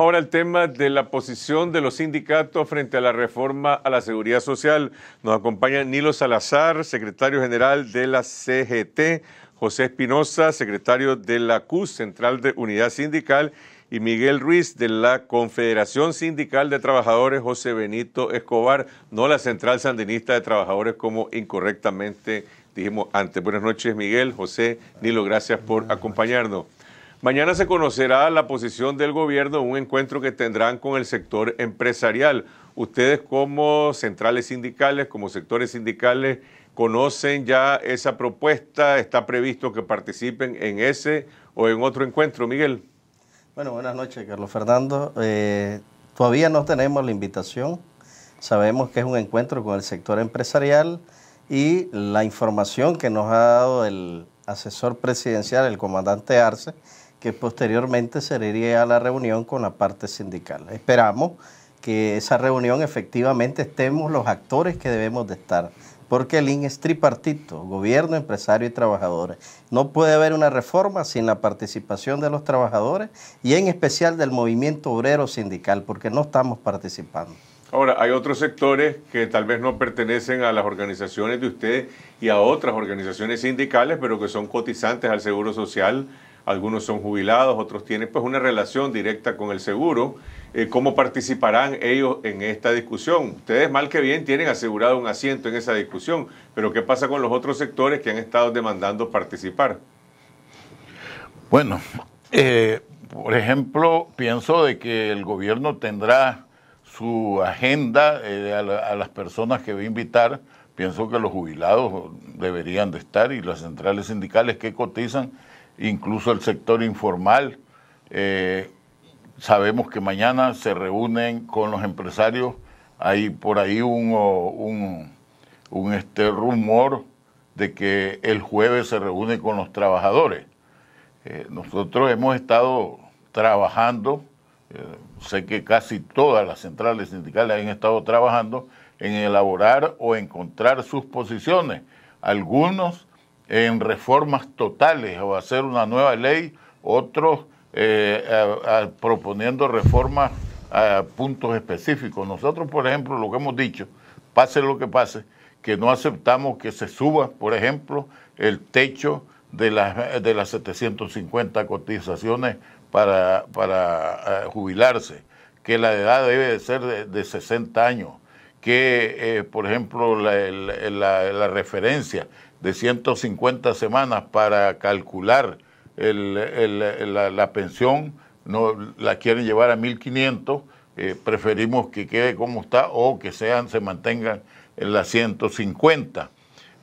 ahora al tema de la posición de los sindicatos frente a la reforma a la seguridad social. Nos acompaña Nilo Salazar, secretario general de la CGT, José Espinosa, secretario de la CUS, Central de Unidad Sindical, y Miguel Ruiz de la Confederación Sindical de Trabajadores, José Benito Escobar, no la Central Sandinista de Trabajadores, como incorrectamente dijimos antes. Buenas noches, Miguel, José, Nilo, gracias por acompañarnos. Mañana se conocerá la posición del gobierno en un encuentro que tendrán con el sector empresarial. Ustedes como centrales sindicales, como sectores sindicales, conocen ya esa propuesta. ¿Está previsto que participen en ese o en otro encuentro, Miguel? Bueno, buenas noches, Carlos Fernando. Eh, todavía no tenemos la invitación. Sabemos que es un encuentro con el sector empresarial y la información que nos ha dado el asesor presidencial, el comandante Arce, que posteriormente sería a la reunión con la parte sindical. Esperamos que esa reunión efectivamente estemos los actores que debemos de estar, porque el INE es tripartito, gobierno, empresario y trabajadores. No puede haber una reforma sin la participación de los trabajadores y en especial del movimiento obrero sindical, porque no estamos participando. Ahora, hay otros sectores que tal vez no pertenecen a las organizaciones de ustedes y a otras organizaciones sindicales, pero que son cotizantes al Seguro Social, algunos son jubilados, otros tienen pues una relación directa con el seguro. Eh, ¿Cómo participarán ellos en esta discusión? Ustedes mal que bien tienen asegurado un asiento en esa discusión, pero ¿qué pasa con los otros sectores que han estado demandando participar? Bueno, eh, por ejemplo, pienso de que el gobierno tendrá su agenda eh, a las personas que va a invitar. Pienso que los jubilados deberían de estar y las centrales sindicales que cotizan incluso el sector informal. Eh, sabemos que mañana se reúnen con los empresarios. Hay por ahí un, un, un este rumor de que el jueves se reúne con los trabajadores. Eh, nosotros hemos estado trabajando, eh, sé que casi todas las centrales sindicales han estado trabajando en elaborar o encontrar sus posiciones. Algunos en reformas totales o hacer una nueva ley, otros eh, proponiendo reformas a puntos específicos. Nosotros, por ejemplo, lo que hemos dicho, pase lo que pase, que no aceptamos que se suba, por ejemplo, el techo de las, de las 750 cotizaciones para, eh, jubilarse, que la edad debe de ser de, 60 años, que, eh, por ejemplo, la, la referencia, de 150 semanas para calcular la, pensión, no la quieren llevar a 1.500, eh, preferimos que quede como está o que sean, se mantengan en las 150.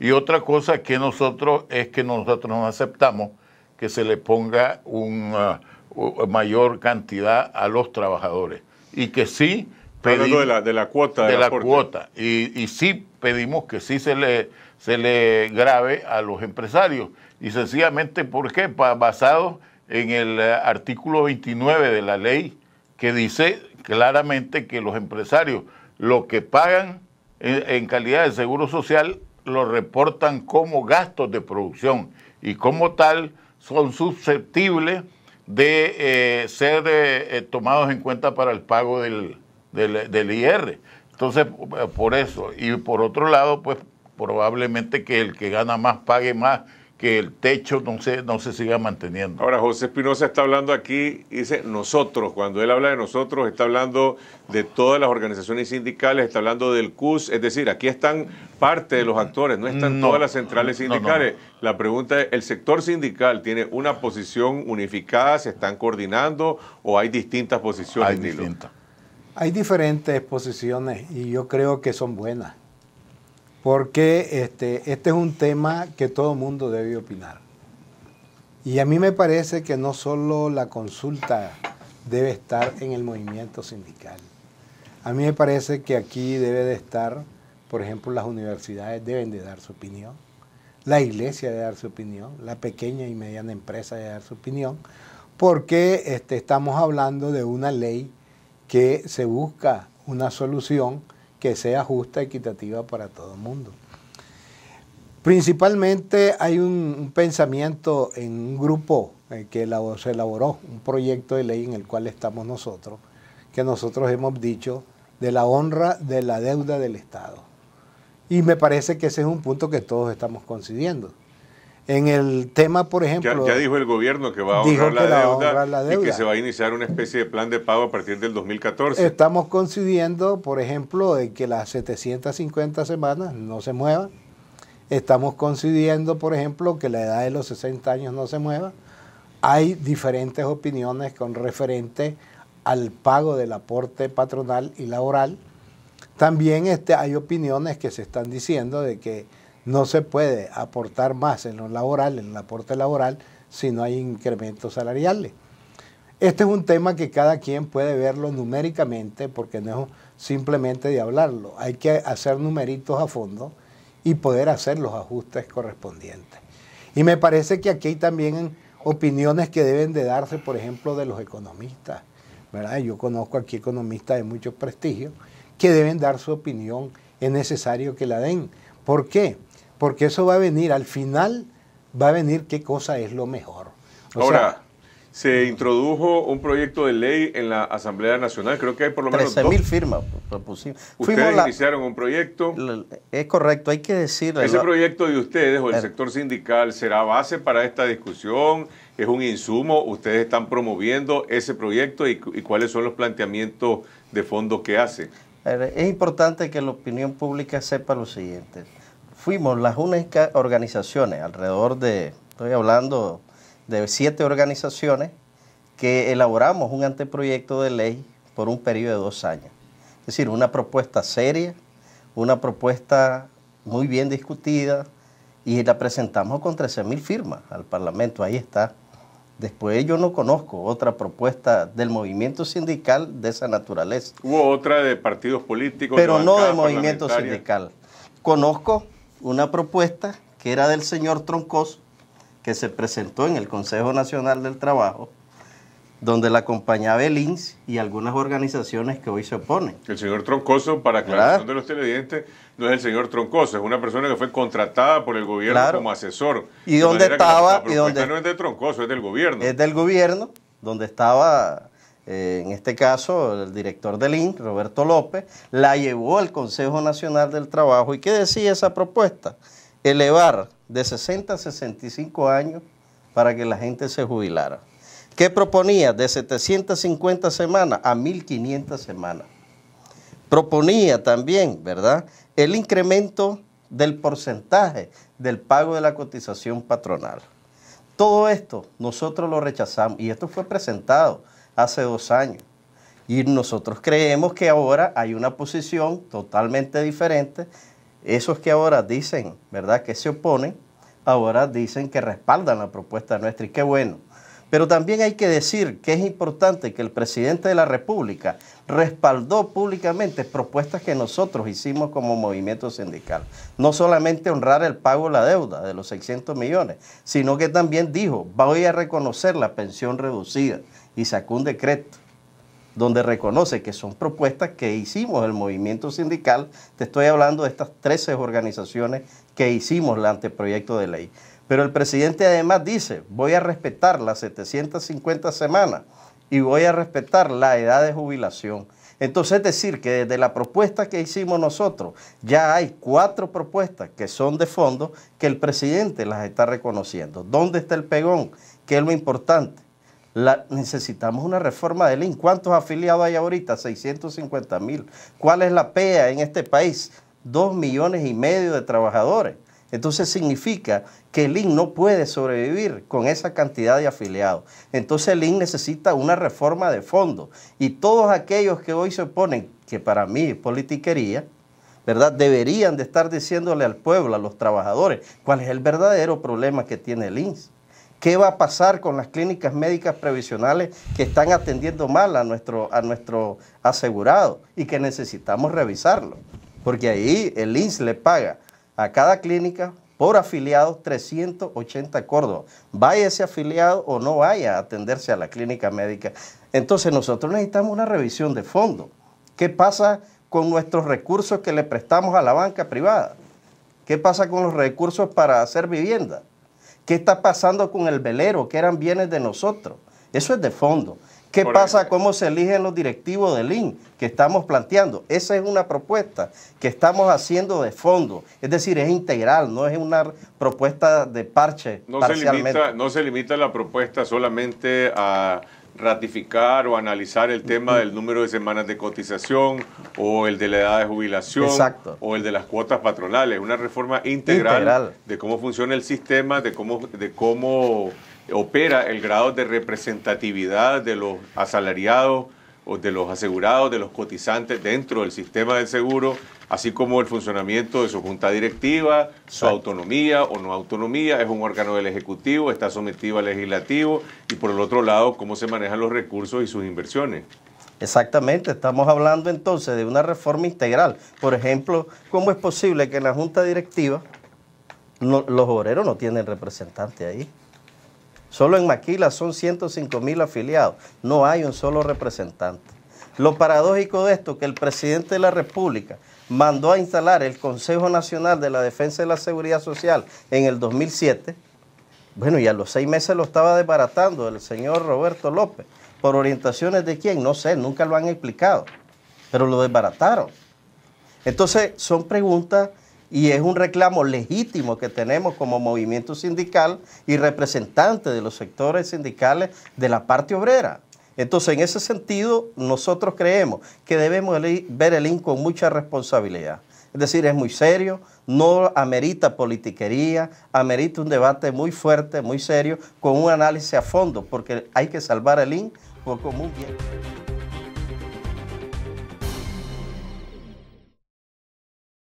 Y otra cosa que nosotros es que nosotros no aceptamos que se le ponga una ah, mayor cantidad a los trabajadores y que sí de, la, cuota. De, la cuota. Y, y, sí pedimos que sí se le, se le grabe a los empresarios. Y sencillamente, ¿por qué? basado en el eh, artículo 29 de la ley que dice claramente que los empresarios lo que pagan en, calidad de seguro social lo reportan como gastos de producción y como tal son susceptibles de eh, ser eh, tomados en cuenta para el pago del, del, del IR. Entonces, eh, por eso. Y por otro lado, pues probablemente que el que gana más pague más, que el techo no se, no se siga manteniendo. Ahora, José Espinosa está hablando aquí, dice nosotros, cuando él habla de nosotros, está hablando de todas las organizaciones sindicales, está hablando del CUS, es decir, aquí están parte de los actores, no están todas las centrales sindicales. La pregunta es, ¿el sector sindical tiene una posición unificada, se están coordinando o hay distintas posiciones? Hay distintas. Hay diferentes posiciones y yo creo que son buenas, porque este, este es un tema que todo el mundo debe opinar. Y a mí me parece que no solo la consulta debe estar en el movimiento sindical. A mí me parece que aquí debe de estar, por ejemplo, las universidades deben de dar su opinión, la iglesia debe dar su opinión, la pequeña y mediana empresa debe dar su opinión, porque este, estamos hablando de una ley que se busca una solución que sea justa y equitativa para todo el mundo. Principalmente hay un, pensamiento en un grupo eh, que se elaboró, un proyecto de ley en el cual estamos nosotros, que nosotros hemos dicho de la honra de la deuda del Estado. Y me parece que ese es un punto que todos estamos concidiendo. En el tema, por ejemplo. Ya, dijo el gobierno que va, a ahorrar la deuda, y que se va a iniciar una especie de plan de pago a partir del 2014. Estamos consiguiendo, por ejemplo, de que las 750 semanas no se muevan. Estamos consiguiendo, por ejemplo, que la edad de los 60 años no se mueva. Hay diferentes opiniones con referente al pago del aporte patronal y laboral. También este, hay opiniones que se están diciendo de que no se puede aportar más en lo laboral, en el aporte laboral, si no hay incrementos salariales. Este es un tema que cada quien puede verlo numéricamente porque no es simplemente de hablarlo. Hay que hacer numeritos a fondo y poder hacer los ajustes correspondientes. Y me parece que aquí hay también opiniones que deben de darse, por ejemplo, de los economistas. ¿verdad? Yo conozco aquí economistas de mucho prestigio que deben dar su opinión. Es necesario que la den. ¿Por qué? porque eso va a venir, al final va a venir qué cosa es lo mejor. Ahora, se introdujo un proyecto de ley en la Asamblea Nacional. Creo que hay por lo menos 13 mil firmas Ustedes iniciaron un proyecto. es correcto, hay que decir. Ese proyecto de ustedes o el eh. sector sindical será base para esta discusión. Es un insumo. Ustedes están promoviendo ese proyecto y, cuáles son los planteamientos de fondo que hacen. Es importante que la opinión pública sepa lo siguiente fuimos las únicas organizaciones, alrededor de, estoy hablando de siete organizaciones, que elaboramos un anteproyecto de ley por un periodo de dos años. Es decir, una propuesta seria, una propuesta muy bien discutida y la presentamos con 13.000 firmas al Parlamento, ahí está. Después yo no conozco otra propuesta del movimiento sindical de esa naturaleza. Hubo otra de partidos políticos. Pero no de movimiento sindical. Conozco una propuesta que era del señor Troncoso, que se presentó en el Consejo Nacional del Trabajo, donde la acompañaba el y algunas organizaciones que hoy se oponen. El señor Troncoso, para aclaración de los televidentes, no es el señor Troncoso, es una persona que fue contratada por el gobierno como asesor. ¿Y dónde estaba? y no es de Troncoso, es del gobierno. Es del gobierno, donde estaba eh, en este caso el director del INC, Roberto López, la llevó al Consejo Nacional del Trabajo. ¿Y qué decía esa propuesta? Elevar de 60 a 65 años para que la gente se jubilara. ¿Qué proponía? De 750 semanas a 1500 semanas. Proponía también, ¿verdad?, el incremento del porcentaje del pago de la cotización patronal. Todo esto nosotros lo rechazamos y esto fue presentado hace dos años. Y nosotros creemos que ahora hay una posición totalmente diferente. Esos que ahora dicen, ¿verdad?, que se oponen, ahora dicen que respaldan la propuesta nuestra y qué bueno. Pero también hay que decir que es importante que el presidente de la República respaldó públicamente propuestas que nosotros hicimos como movimiento sindical. No solamente honrar el pago de la deuda de los 600 millones, sino que también dijo, voy a reconocer la pensión reducida y sacó un decreto donde reconoce que son propuestas que hicimos el movimiento sindical. Te estoy hablando de estas 13 organizaciones que hicimos el anteproyecto de ley. Pero el presidente además dice, voy a respetar las 750 semanas y voy a respetar la edad de jubilación. Entonces, es decir, que desde la propuesta que hicimos nosotros, ya hay cuatro propuestas que son de fondo que el presidente las está reconociendo. ¿Dónde está el pegón? ¿Qué es lo importante? necesitamos una reforma del LIN. ¿Cuántos afiliados hay ahorita? 650 mil. ¿Cuál es la PEA en este país? Dos millones y medio de trabajadores. Entonces significa que el IN no puede sobrevivir con esa cantidad de afiliados. Entonces el IN necesita una reforma de fondo. Y todos aquellos que hoy se oponen, que para mí es politiquería, ¿verdad? Deberían de estar diciéndole al pueblo, a los trabajadores, cuál es el verdadero problema que tiene el INS. ¿Qué va a pasar con las clínicas médicas previsionales que están atendiendo mal a nuestro, a asegurado y que necesitamos revisarlo? Porque ahí el INS le paga a cada clínica por afiliados 380 córdobas. Vaya ese afiliado o no vaya a atenderse a la clínica médica. Entonces nosotros necesitamos una revisión de fondo. ¿Qué pasa con nuestros recursos que le prestamos a la banca privada? ¿Qué pasa con los recursos para hacer vivienda? ¿Qué está pasando con el velero? que eran bienes de nosotros? Eso es de fondo. ¿Qué pasa? ¿Cómo se eligen los directivos del IN que estamos planteando? Esa es una propuesta que estamos haciendo de fondo. Es decir, es integral, no es una propuesta de parche. no se limita la propuesta solamente a ratificar o analizar el tema del número de semanas de cotización o el de la edad de jubilación o el de las cuotas patronales, una reforma integral, de cómo funciona el sistema, de cómo de cómo opera el grado de representatividad de los asalariados o de los asegurados, de los cotizantes dentro del sistema de seguro así como el funcionamiento de su junta directiva, su autonomía o no autonomía, es un órgano del Ejecutivo, está sometido al Legislativo y por el otro lado, cómo se manejan los recursos y sus inversiones. Exactamente, estamos hablando entonces de una reforma integral. Por ejemplo, ¿cómo es posible que en la junta directiva los obreros no tienen representante ahí? Solo en Maquila son 105 mil afiliados, no hay un solo representante. Lo paradójico de esto, que el presidente de la República, mandó a instalar el Consejo Nacional de la Defensa de la Seguridad Social en el 2007, bueno, y a los seis meses lo estaba desbaratando el señor Roberto López. ¿Por orientaciones de quién? No sé, nunca lo han explicado, pero lo desbarataron. Entonces, son preguntas y es un reclamo legítimo que tenemos como movimiento sindical y representante de los sectores sindicales de la parte obrera. Entonces, en ese sentido, nosotros creemos que debemos ver el IN con mucha responsabilidad. Es decir, es muy serio, no amerita politiquería, amerita un debate muy fuerte, muy serio, con un análisis a fondo, porque hay que salvar el IN por común bien.